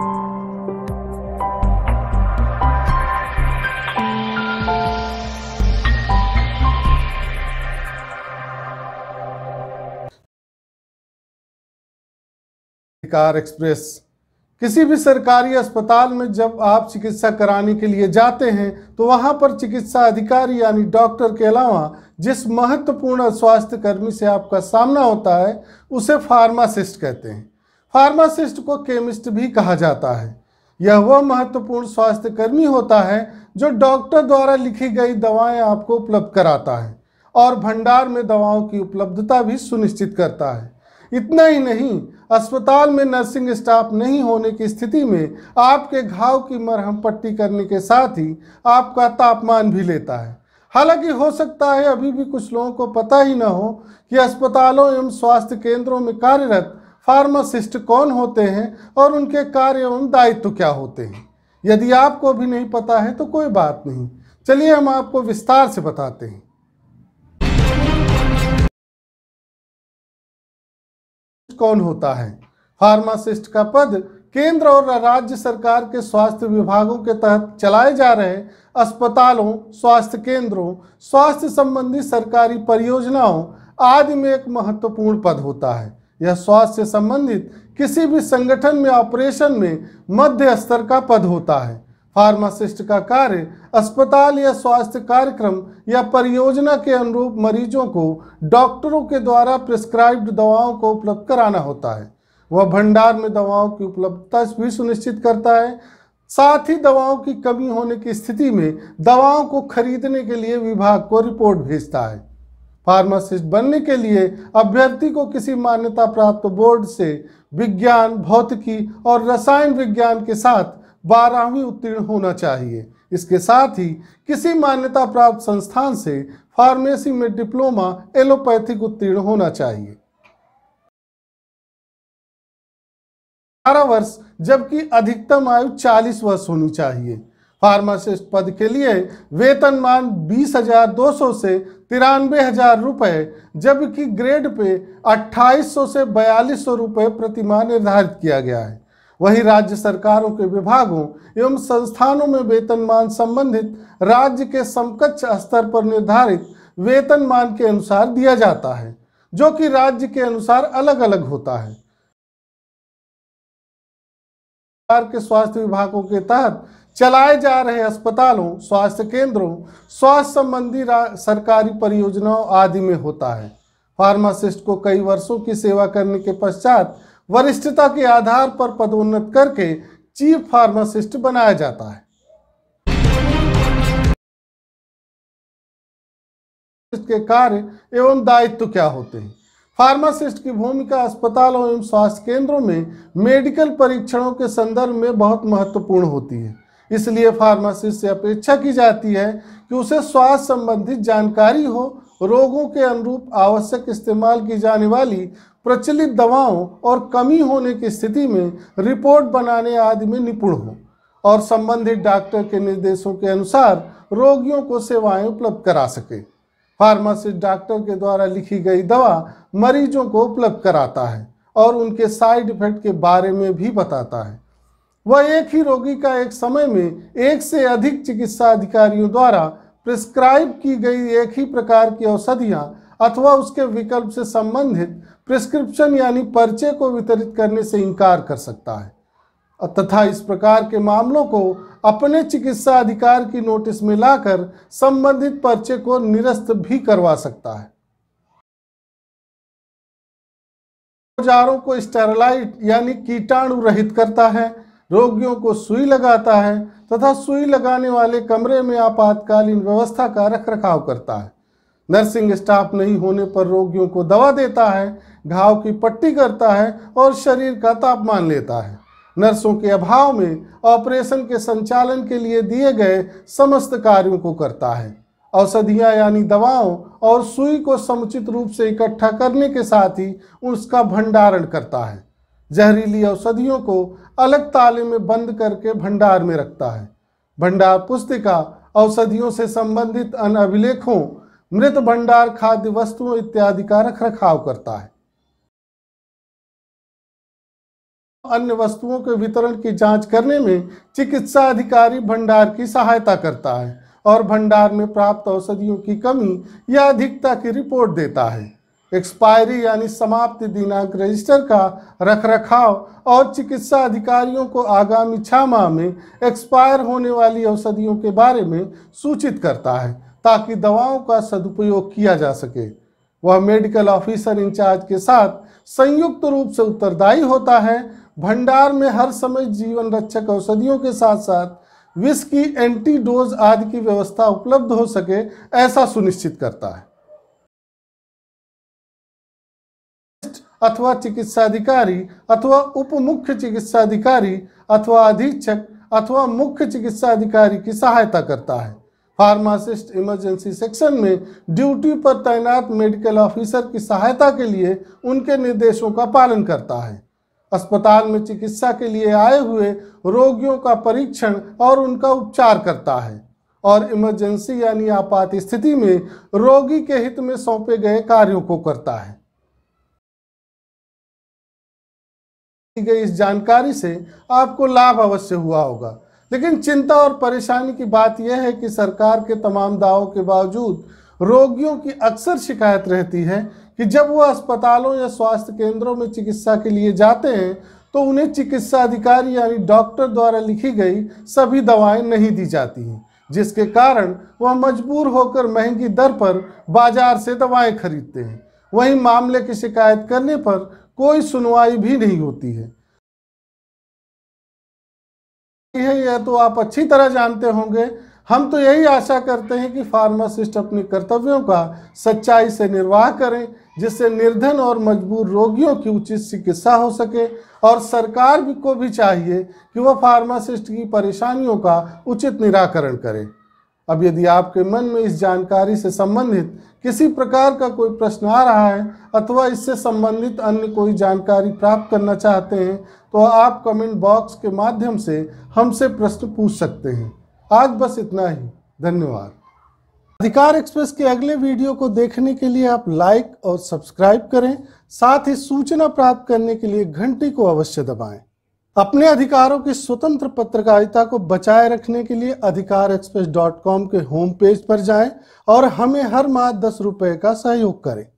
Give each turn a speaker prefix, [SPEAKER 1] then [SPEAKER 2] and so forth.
[SPEAKER 1] car express किसी भी सरकारी अस्पताल में जब आप चिकित्सा कराने के लिए जाते हैं तो वहां पर चिकित्सा अधिकारी यानी डॉक्टर के अलावा जिस महत्वपूर्ण स्वास्थ्यकर्मी से आपका सामना होता है उसे फार्मासिस्ट कहते हैं फार्मासिस्ट को केमिस्ट भी कहा जाता है यह वह महत्वपूर्ण स्वास्थ्य कर्मी होता है जो डॉक्टर द्वारा लिखी गई दवाएं आपको उपलब्ध कराता है और भंडार में दवाओं की उपलब्धता भी सुनिश्चित करता है इतना ही नहीं अस्पताल में नर्सिंग स्टाफ नहीं होने की स्थिति में आपके घाव की मरहम पट्टी करने के साथ ही आपका तापमान भी लेता है हालांकि हो सकता है अभी भी कुछ लोगों को पता ही न हो कि अस्पतालों एवं स्वास्थ्य केंद्रों में कार्यरत फार्मासिस्ट कौन होते हैं और उनके कार्य एवं दायित्व क्या होते हैं यदि आपको भी नहीं पता है तो कोई बात नहीं चलिए हम आपको विस्तार से बताते हैं कौन होता है फार्मासिस्ट का पद केंद्र और राज्य सरकार के स्वास्थ्य विभागों के तहत चलाए जा रहे अस्पतालों स्वास्थ्य केंद्रों स्वास्थ्य संबंधी सरकारी परियोजनाओं आदि में एक महत्वपूर्ण पद होता है यह स्वास्थ्य से संबंधित किसी भी संगठन में ऑपरेशन में मध्य स्तर का पद होता है फार्मासिस्ट का कार्य अस्पताल या स्वास्थ्य कार्यक्रम या परियोजना के अनुरूप मरीजों को डॉक्टरों के द्वारा प्रिस्क्राइब्ड दवाओं को उपलब्ध कराना होता है वह भंडार में दवाओं की उपलब्धता भी सुनिश्चित करता है साथ ही दवाओं की कमी होने की स्थिति में दवाओं को खरीदने के लिए विभाग को रिपोर्ट भेजता है फार्मासिस्ट बनने के लिए अभ्यर्थी को किसी मान्यता प्राप्त बोर्ड से विज्ञान भौतिकी और रसायन विज्ञान के साथ बारहवीं उत्तीर्ण होना चाहिए इसके साथ ही किसी मान्यता प्राप्त संस्थान से फार्मेसी में डिप्लोमा एलोपैथिक उत्तीर्ण होना चाहिए अठारह वर्ष जबकि अधिकतम आयु 40 वर्ष होनी चाहिए फार्मासिस्ट पद के लिए वेतनमान बीस हजार दो सौ से तिरानवे हजार रुपये जबकि ग्रेड पे अट्ठाईस सौ से बयालीस सौ रुपये प्रतिमा निर्धारित किया गया है वहीं राज्य सरकारों के विभागों एवं संस्थानों में वेतनमान संबंधित राज्य के समकक्ष स्तर पर निर्धारित वेतनमान के अनुसार दिया जाता है जो कि राज्य के अनुसार अलग अलग होता है के स्वास्थ्य विभागों के तहत चलाए जा रहे अस्पतालों स्वास्थ्य केंद्रों स्वास्थ्य संबंधी सरकारी परियोजनाओं आदि में होता है फार्मासिस्ट को कई वर्षों की सेवा करने के पश्चात वरिष्ठता के आधार पर पदोन्नत करके चीफ फार्मासिस्ट बनाया जाता है के कार्य एवं दायित्व क्या होते हैं फार्मासिस्ट की भूमिका अस्पतालों एवं स्वास्थ्य केंद्रों में मेडिकल परीक्षणों के संदर्भ में बहुत महत्वपूर्ण होती है इसलिए फार्मासिस्ट से अपेक्षा की जाती है कि उसे स्वास्थ्य संबंधित जानकारी हो रोगों के अनुरूप आवश्यक इस्तेमाल की जाने वाली प्रचलित दवाओं और कमी होने की स्थिति में रिपोर्ट बनाने आदि में निपुण हो और संबंधित डॉक्टर के निर्देशों के अनुसार रोगियों को सेवाएं उपलब्ध करा सके फार्मासिस्ट डॉक्टर के द्वारा लिखी गई दवा मरीजों को उपलब्ध कराता है और उनके साइड इफेक्ट के बारे में भी बताता है वह एक ही रोगी का एक समय में एक से अधिक चिकित्सा अधिकारियों द्वारा प्रिस्क्राइब की गई एक ही प्रकार की औषधियाँ अथवा उसके विकल्प से संबंधित प्रिस्क्रिप्शन यानी पर्चे को वितरित करने से इनकार कर सकता है तथा इस प्रकार के मामलों को अपने चिकित्सा अधिकार की नोटिस में लाकर संबंधित पर्चे को निरस्त भी करवा सकता है औजारों को स्टेरलाइट यानी कीटाणु रहित करता है रोगियों को सुई लगाता है तथा सुई लगाने वाले कमरे में आपातकालीन व्यवस्था का रख रखाव करता है नर्सिंग स्टाफ नहीं होने पर रोगियों को दवा देता है घाव की पट्टी करता है और शरीर का तापमान लेता है नर्सों के अभाव में ऑपरेशन के संचालन के लिए दिए गए समस्त कार्यों को करता है औषधियाँ यानी दवाओं और सुई को समुचित रूप से इकट्ठा करने के साथ ही उसका भंडारण करता है जहरीली औषधियों को अलग ताले में बंद करके भंडार में रखता है भंडार पुस्तिका औषधियों से संबंधित अन्य अभिलेखों मृत भंडार खाद्य वस्तुओं इत्यादि का रख रखाव करता है अन्य वस्तुओं के वितरण की जांच करने में चिकित्सा अधिकारी भंडार की सहायता करता है और भंडार में प्राप्त औषधियों की कमी या अधिकता की रिपोर्ट देता है एक्सपायरी यानी समाप्ति दिनांक रजिस्टर का रखरखाव और चिकित्सा अधिकारियों को आगामी छः माह में एक्सपायर होने वाली औषधियों के बारे में सूचित करता है ताकि दवाओं का सदुपयोग किया जा सके वह मेडिकल ऑफिसर इंचार्ज के साथ संयुक्त रूप से उत्तरदायी होता है भंडार में हर समय जीवन रक्षक औषधियों के साथ साथ विष की एंटीडोज आदि की व्यवस्था उपलब्ध हो सके ऐसा सुनिश्चित करता है अथवा चिकित्साधिकारी अथवा उप मुख्य चिकित्साधिकारी अथवा अधीक्षक अथवा मुख्य चिकित्सा अधिकारी की सहायता करता है फार्मासिस्ट इमरजेंसी सेक्शन में ड्यूटी पर तैनात मेडिकल ऑफिसर की सहायता के लिए उनके निर्देशों का पालन करता है अस्पताल में चिकित्सा के लिए आए हुए रोगियों का परीक्षण और उनका उपचार करता है और इमरजेंसी यानी आपात स्थिति में रोगी के हित में सौंपे गए कार्यों को करता है गई इस जानकारी से आपको लाभ अवश्य हुआ होगा लेकिन चिंता और परेशानी की बात यह है कि सरकार के तमाम दावों के बावजूद रोगियों की अक्सर शिकायत रहती है कि जब वो अस्पतालों या स्वास्थ्य केंद्रों में चिकित्सा के लिए जाते हैं तो उन्हें चिकित्सा अधिकारी यानी डॉक्टर द्वारा लिखी गई सभी दवाएं नहीं दी जाती हैं जिसके कारण वह मजबूर होकर महंगी दर पर बाजार से दवाएं खरीदते हैं वहीं मामले की शिकायत करने पर कोई सुनवाई भी नहीं होती है यह तो आप अच्छी तरह जानते होंगे हम तो यही आशा करते हैं कि फार्मासिस्ट अपने कर्तव्यों का सच्चाई से निर्वाह करें जिससे निर्धन और मजबूर रोगियों की उचित चिकित्सा हो सके और सरकार को भी चाहिए कि वह फार्मासिस्ट की परेशानियों का उचित निराकरण करें अब यदि आपके मन में इस जानकारी से संबंधित किसी प्रकार का कोई प्रश्न आ रहा है अथवा इससे संबंधित अन्य कोई जानकारी प्राप्त करना चाहते हैं तो आप कमेंट बॉक्स के माध्यम से हमसे प्रश्न पूछ सकते हैं आज बस इतना ही धन्यवाद अधिकार एक्सप्रेस के अगले वीडियो को देखने के लिए आप लाइक और सब्सक्राइब करें साथ ही सूचना प्राप्त करने के लिए घंटी को अवश्य दबाएं अपने अधिकारों की स्वतंत्र पत्रकारिता को बचाए रखने के लिए अधिकार एक्सप्रेस डॉट कॉम के होम पेज पर जाएं और हमें हर माह दस रुपये का सहयोग करें